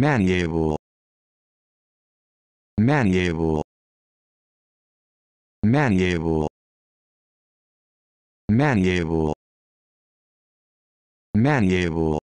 Maniable. Maniable. Maniable. Maniable. Maniable.